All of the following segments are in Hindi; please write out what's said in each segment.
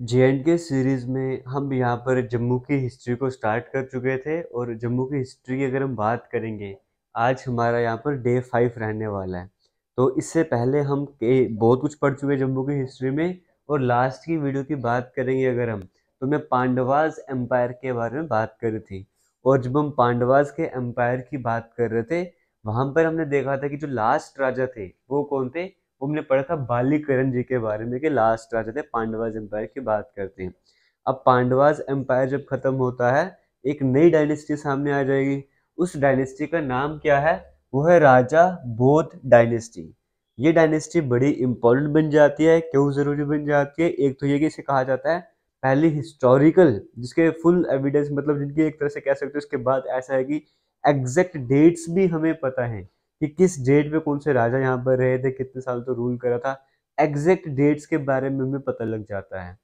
जे एंड के सीरीज़ में हम यहाँ पर जम्मू की हिस्ट्री को स्टार्ट कर चुके थे और जम्मू की हिस्ट्री की अगर हम बात करेंगे आज हमारा यहाँ पर डे फाइव रहने वाला है तो इससे पहले हम बहुत कुछ पढ़ चुके हैं जम्मू की हिस्ट्री में और लास्ट की वीडियो की बात करेंगे अगर हम तो मैं पांडवाज एम्पायर के बारे में बात कर रही थी और जब हम पांडवाज के एम्पायर की बात कर रहे थे वहाँ पर हमने देखा था कि जो लास्ट राजा थे वो कौन थे वो हमने पढ़ा था बालीकरण जी के बारे में कि लास्ट राजा थे पांडवाज एम्पायर की बात करते हैं अब पांडवाज एम्पायर जब खत्म होता है एक नई डायनेस्टी सामने आ जाएगी उस डायनेस्टी का नाम क्या है वो है राजा बोध डायनेस्टी ये डायनेस्टी बड़ी इंपॉर्टेंट बन जाती है क्यों ज़रूरी बन जाती है एक तो ये कि इसे कहा जाता है पहली हिस्टोरिकल जिसके फुल एविडेंस मतलब जिनकी एक तरह से कह सकते हैं उसके बाद ऐसा है कि एग्जैक्ट डेट्स भी हमें पता है कि किस डेट पे कौन से राजा यहाँ पर रहे थे कितने साल तो रूल करा था एग्जैक्ट डेट्स के बारे में हमें पता लग जाता है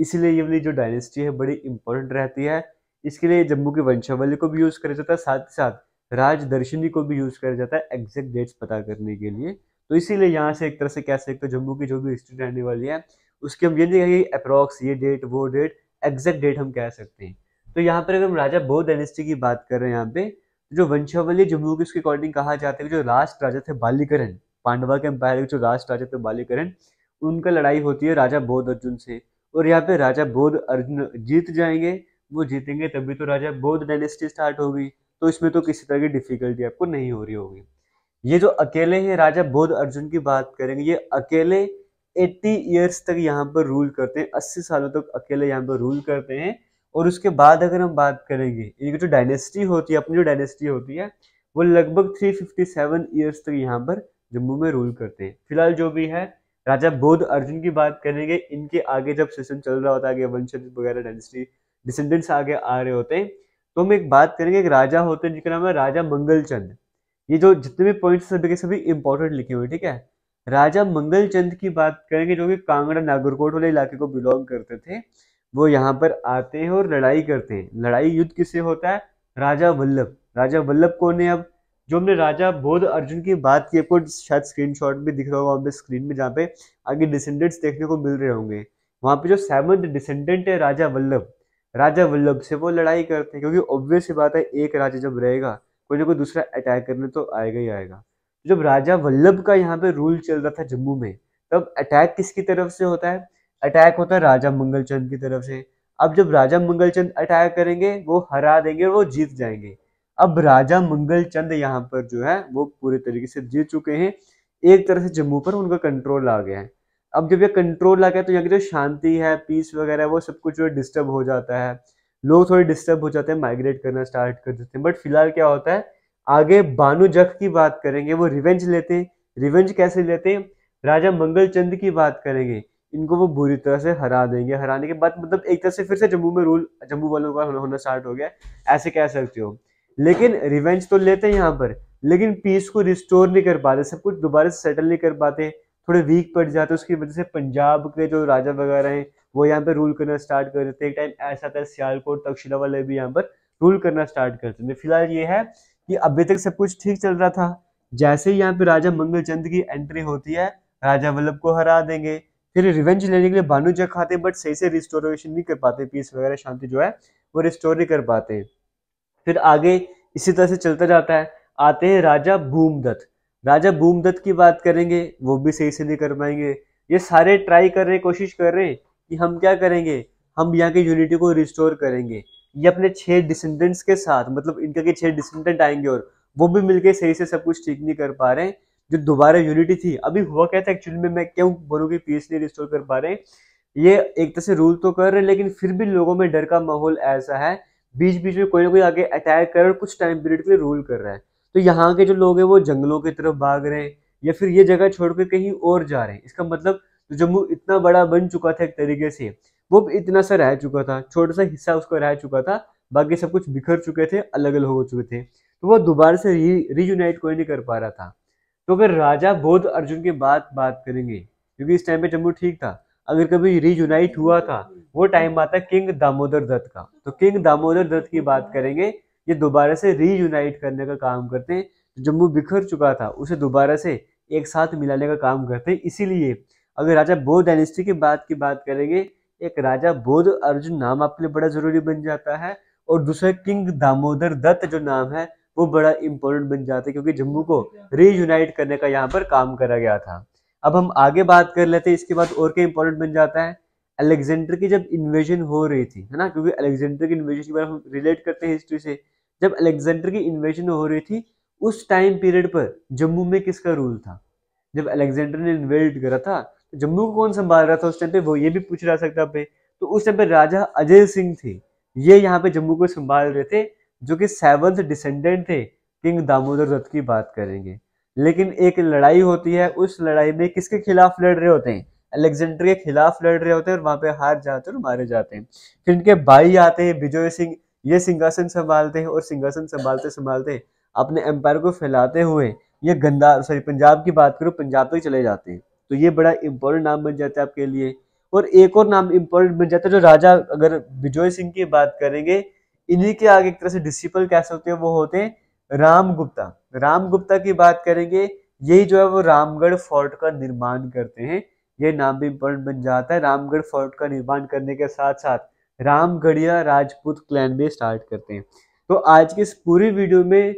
इसलिए ये वाली जो डायनेस्टी है बड़ी इंपॉर्टेंट रहती है इसके लिए जम्मू की वंशावली को भी यूज़ करा जाता है साथ ही साथ राजदर्शनी को भी यूज़ करा जाता है एग्जैक्ट डेट्स पता करने के लिए तो इसीलिए यहाँ से एक तरह से कह सकते हो जम्मू की जो भी हिस्ट्री रहने वाली है उसकी हम ये नहीं कहेंगे अप्रॉक्स ये डेट वो डेट एग्जैक्ट डेट हम कह सकते हैं तो यहाँ पर अगर हम राजा बौद्ध डायनेस्टी की बात कर रहे हैं यहाँ पे जो वंशावली जम्मू के अकॉर्डिंग कहा जाता है कि जो लास्ट राजा थे बालीकरण पांडवा के एम्पायर के जो लास्ट राजा थे बालीकरण उनका लड़ाई होती है राजा बोध अर्जुन से और यहाँ पे राजा बोध अर्जुन जीत जाएंगे वो जीतेंगे तभी तो राजा बोध डायनेस्टी स्टार्ट होगी तो इसमें तो किसी तरह की डिफिकल्टी आपको नहीं हो रही होगी ये जो अकेले हैं राजा बोध अर्जुन की बात करेंगे ये अकेले 80 इयर्स तक यहाँ पर रूल करते हैं 80 सालों तक अकेले यहाँ पर रूल करते हैं और उसके बाद अगर हम बात करेंगे इनकी जो डायनेस्टी होती है अपनी जो डायनेस्टी होती है वो लगभग 357 ईयर्स तक यहाँ पर जम्मू में रूल करते हैं फिलहाल जो भी है राजा बोध अर्जुन की बात करेंगे इनके आगे जब सिस्टम चल रहा होता है आगे वंशज वगैरह डायनेस्टी डिसेंडेंट्स आगे आ रहे होते हैं तो हम एक बात करेंगे एक राजा होते हैं जिनका नाम है राजा मंगलचंद ये जो जितने भी पॉइंट्स सभी के सभी इंपॉर्टेंट लिखे हुए ठीक है राजा मंगलचंद की बात करेंगे जो कि कांगड़ा नागरकोट वाले इलाके को बिलोंग करते थे वो यहाँ पर आते हैं और लड़ाई करते हैं लड़ाई युद्ध किससे होता है राजा वल्लभ राजा वल्लभ कौन है अब जो हमने राजा बोध अर्जुन की बात की आपको शायद स्क्रीनशॉट भी दिख रहा होगा आपने स्क्रीन में जहाँ पे आगे डिसेंडेंट्स देखने को मिल रहे होंगे वहाँ पे जो सेवंथ डिसेंडेंट है राजा वल्लभ राजा वल्लभ से वो लड़ाई करते हैं क्योंकि ऑब्वियस बात है एक राजा जब रहेगा कोई ना कोई दूसरा अटैक करने तो आएगा ही आएगा जब राजा वल्लभ का यहाँ पे रूल चल रहा था जम्मू में तब अटैक किसकी तरफ से होता है अटैक होता है राजा मंगलचंद की तरफ से अब जब राजा मंगलचंद अटैक करेंगे वो हरा देंगे और वो जीत जाएंगे अब राजा मंगलचंद यहाँ पर जो है वो पूरे तरीके से जीत चुके हैं एक तरह से जम्मू पर उनका कंट्रोल आ गया है अब जब ये कंट्रोल आ गया तो यहाँ की जो शांति है पीस वगैरह वो सब कुछ जो है डिस्टर्ब हो जाता है लोग थोड़े डिस्टर्ब हो जाते हैं माइग्रेट करना स्टार्ट कर देते हैं बट फिलहाल क्या होता है आगे बानु जख की बात करेंगे वो रिवेंज लेते हैं रिवेंज कैसे लेते हैं राजा मंगलचंद की बात करेंगे इनको वो बुरी तरह से हरा देंगे हराने के बाद मतलब एक तरह से फिर से जम्मू में रूल जम्मू वालों का होना स्टार्ट हो गया ऐसे कह सकते हो लेकिन रिवेंज तो लेते हैं यहाँ पर लेकिन पीस को रिस्टोर नहीं कर पाते सब कुछ दोबारा से सेटल नहीं कर पाते थोड़े वीक पड़ जाते उसकी वजह से पंजाब के जो राजा वगैरह हैं वो यहाँ पर रूल करना स्टार्ट कर देते एक टाइम ऐसा था सियालकोट तक्षशिला वाले भी यहाँ पर रूल करना स्टार्ट करते थे फिलहाल ये है कि अभी तक सब कुछ ठीक चल रहा था जैसे ही यहाँ पे राजा मंगलचंद की एंट्री होती है राजा वल्लभ को हरा देंगे फिर रिवेंज लेने के लिए भानु जग खाते बट सही से रिस्टोरेशन नहीं कर पाते पीस वगैरह शांति जो है वो रिस्टोर नहीं कर पाते फिर आगे इसी तरह से चलता जाता है आते हैं राजा भूमदत्त राजा भूमदत्त की बात करेंगे वो भी सही से नहीं कर पाएंगे ये सारे ट्राई कर रहे कोशिश कर रहे हैं कि हम क्या करेंगे हम यहाँ के यूनिटी को रिस्टोर करेंगे ये अपने छह डिसेंडेंट्स के साथ मतलब इनका के छह डिसेंडेंट आएंगे और वो भी मिलके सही से सब कुछ ठीक नहीं कर पा रहे हैं जो दोबारा यूनिटी थी अभी हुआ क्या था एक्चुअली में मैं क्यों बोलूँ कि एस नहीं रिस्टोर कर पा रहे ये एक तरह से रूल तो कर रहे हैं लेकिन फिर भी लोगों में डर का माहौल ऐसा है बीच बीच में कोई ना कोई आगे अटैक कर और कुछ टाइम पीरियड के लिए रूल कर रहा है तो यहाँ के जो लोग हैं वो जंगलों की तरफ भाग रहे हैं या फिर ये जगह छोड़ कर कहीं और जा रहे हैं इसका मतलब जो तो जम्मू इतना बड़ा बन चुका था एक तरीके से वो इतना सा रह चुका था छोटा सा हिस्सा उसका रह चुका था बाकी सब कुछ बिखर चुके थे अलग अलग हो चुके थे तो वो दोबारा से री यूनाइट कोई नहीं कर पा रहा था तो अगर राजा बोध अर्जुन के बाद बात करेंगे क्योंकि इस टाइम पे जम्मू ठीक था अगर कभी रीयूनाइट हुआ था वो टाइम आता किंग दामोदर दत्त का तो किंग दामोदर दत्त की बात करेंगे ये दोबारा से रीयूनाइट करने का काम करते हैं तो जम्मू बिखर चुका था उसे दोबारा से एक साथ मिलाने का काम करते हैं इसीलिए अगर राजा बोध डायनेस्टी की बात की बात करेंगे एक राजा बोध अर्जुन नाम आपके लिए बड़ा जरूरी बन जाता है और दूसरा किंग दामोदर दत्त जो नाम है वो बड़ा इम्पोर्टेंट बन जाता है क्योंकि जम्मू को रीयूनाइट करने का यहाँ पर काम करा गया था अब हम आगे बात कर लेते हैं इसके बाद और क्या इम्पोर्टेंट बन जाता है अलेक्जेंडर की जब इन्वेजन हो रही थी है ना क्योंकि अलेक्जेंडर की इन्वेजन की बार हम रिलेट करते हैं हिस्ट्री से जब अलेक्जेंडर की इन्वेजन हो रही थी उस टाइम पीरियड पर जम्मू में किसका रूल था जब अलेक्जेंडर ने इन्वेल्ट करा था तो जम्मू को कौन संभाल रहा था उस टाइम पे वो ये भी पूछ रहा सकता पे तो उस टाइम पे राजा अजय सिंह थे ये यहाँ पे जम्मू को संभाल रहे थे जो कि सेवंथ डिसेंडेंट थे किंग दामोदर दत्त की बात करेंगे लेकिन एक लड़ाई होती है उस लड़ाई में किसके खिलाफ लड़ रहे होते हैं अलेक्जेंडर के खिलाफ लड़ रहे होते हैं और वहां पे हार जाते हैं और मारे जाते हैं फिर इनके भाई आते हैं विजय सिंह ये सिंहासन संभालते हैं और सिंहासन संभालते संभालते अपने एम्पायर को फैलाते हुए ये गंदा सॉरी पंजाब की बात करो पंजाब तक चले जाते हैं तो ये बड़ा इंपॉर्टेंट नाम बन जाता है आपके लिए और एक और नाम इंपॉर्टेंट बन जाता है जो राजा अगर विजय सिंह की बात करेंगे इन्हीं के आगे एक तरह से डिसिपल कह सकते हैं वो होते हैं राम गुप्ता राम गुप्ता की बात करेंगे यही जो है वो रामगढ़ फोर्ट का निर्माण करते हैं ये नाम भी इम्पोर्टेंट बन जाता है रामगढ़ फोर्ट का निर्माण करने के साथ साथ रामगढ़िया राजपूत क्लैन भी स्टार्ट करते हैं तो आज की इस पूरी वीडियो में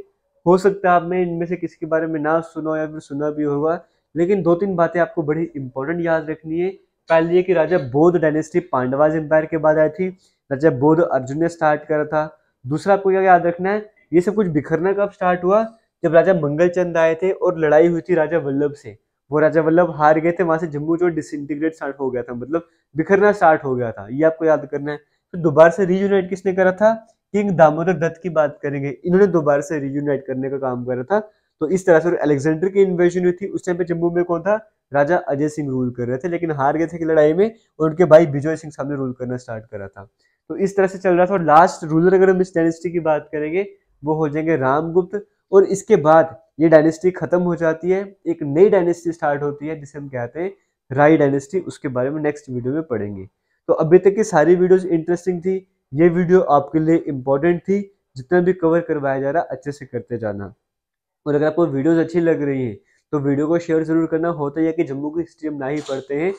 हो सकता है आपने इनमें से किसी के बारे में ना सुना या फिर सुना भी होगा लेकिन दो तीन बातें आपको बड़ी इंपॉर्टेंट याद रखनी है पहले ये कि राजा बौद्ध डायनेस्टी पांडवाज एम्पायर के बाद आई थी राजा बोध अर्जुन ने स्टार्ट करा था दूसरा आपको क्या याद रखना है ये सब कुछ बिखरना कब स्टार्ट हुआ जब राजा मंगलचंद आए थे और लड़ाई हुई थी राजा वल्लभ से वो राजा वल्लभ हार गए थे वहां से जम्मू जो डिसइंटीग्रेट स्टार्ट हो गया था मतलब बिखरना स्टार्ट हो गया था ये आपको याद करना है तो दोबारा से रीयूनाइट किसने करा था किंग दामोदर दत्त की बात करेंगे इन्होंने दोबारा से रीयूनाइट करने का काम करा था तो इस तरह से अलेक्जेंडर की इन्वेजन हुई थी उस टाइम पे जम्मू में कौन था राजा अजय सिंह रूल कर रहे थे लेकिन हार गए थे कि लड़ाई में और उनके भाई विजय सिंह साहब ने रूल करना स्टार्ट करा था तो इस तरह से चल रहा था और लास्ट रूलर अगर हम इस डायनेस्टी की बात करेंगे वो हो जाएंगे रामगुप्त और इसके बाद ये डायनेस्टी खत्म हो जाती है एक नई डायनेस्टी स्टार्ट होती है जिसे हम कहते हैं राय डायनेस्टी उसके बारे में नेक्स्ट वीडियो में पढ़ेंगे तो अभी तक की सारी वीडियोज इंटरेस्टिंग थी ये वीडियो आपके लिए इम्पोर्टेंट थी जितना भी कवर करवाया जा रहा अच्छे से करते जाना और अगर आपको वीडियोज अच्छी लग रही है तो वीडियो को शेयर जरूर करना होता है कि जम्मू की हिस्ट्री हम ना ही पढ़ते हैं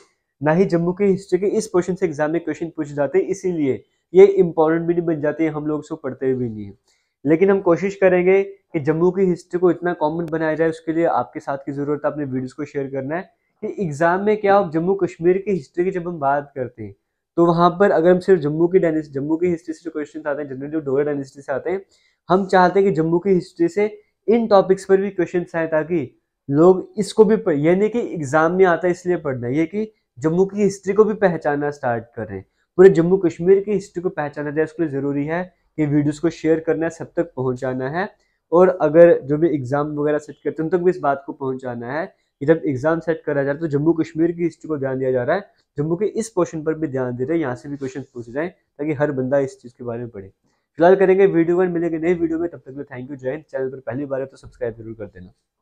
ना ही जम्मू की हिस्ट्री के इस क्वेश्चन से एग्जाम में क्वेश्चन पूछ जाते हैं इसीलिए ये इम्पोर्टेंट भी नहीं बन जाती है हम लोग इसको पढ़ते भी नहीं है लेकिन हम कोशिश करेंगे कि जम्मू की हिस्ट्री को इतना कॉमन बनाया जाए उसके लिए आपके साथ की ज़रूरत है अपने वीडियोज़ को शेयर करना है कि एग्ज़ाम में क्या हो जम्मू कश्मीर की हिस्ट्री की जब हम बात करते हैं तो वहाँ पर अगर हम सिर्फ जम्मू की डायनेस्टी जम्मू की हिस्ट्री से जो क्वेश्चन आते हैं जनरली जो डोरा डायनेस्टी से आते हैं हम चाहते हैं कि जम्मू की हिस्ट्री से इन टॉपिक्स पर भी क्वेश्चन आए ताकि लोग इसको भी यानी कि एग्ज़ाम में आता है इसलिए पढ़ना ये कि जम्मू की हिस्ट्री को भी पहचानना स्टार्ट करें पूरे जम्मू कश्मीर की हिस्ट्री को पहचाना जाए उसके लिए ज़रूरी है कि वीडियोज़ को शेयर करना है सब तक पहुँचाना है और अगर जो भी एग्ज़ाम वगैरह सेट करते हैं उन तक भी इस बात को पहुँचाना है कि जब एग्ज़ाम सेट करा जा रहा है तो जम्मू कश्मीर की हिस्ट्री को ध्यान दिया जा रहा है जम्मू के इस पोर्शन पर भी ध्यान दे रहे हैं यहाँ से भी क्वेश्चन पूछे जाएँ ताकि हर बंदा इस चीज़ के बारे में पढ़े फिलहाल करेंगे वीडियो में मिलेंगे नई वीडियो में तब तक में थैंक यू जय हिंद चैनल पर पहली बार है तो सब्सक्राइब जरूर कर देना